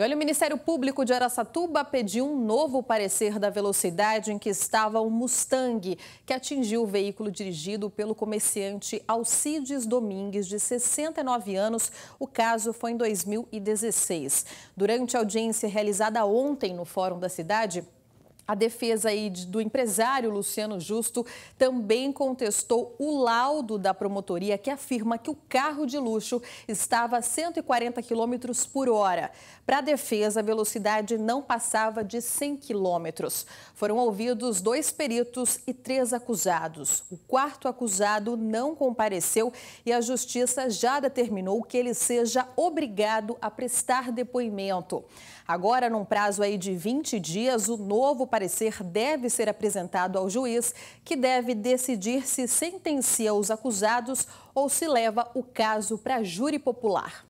E olha, o Ministério Público de Araçatuba pediu um novo parecer da velocidade em que estava o Mustang, que atingiu o veículo dirigido pelo comerciante Alcides Domingues, de 69 anos. O caso foi em 2016. Durante a audiência realizada ontem no Fórum da Cidade, a defesa aí do empresário Luciano Justo também contestou o laudo da promotoria que afirma que o carro de luxo estava a 140 km por hora. Para a defesa, a velocidade não passava de 100 km. Foram ouvidos dois peritos e três acusados. O quarto acusado não compareceu e a justiça já determinou que ele seja obrigado a prestar depoimento. Agora, num prazo aí de 20 dias, o novo parecer deve ser apresentado ao juiz, que deve decidir se sentencia os acusados ou se leva o caso para júri popular.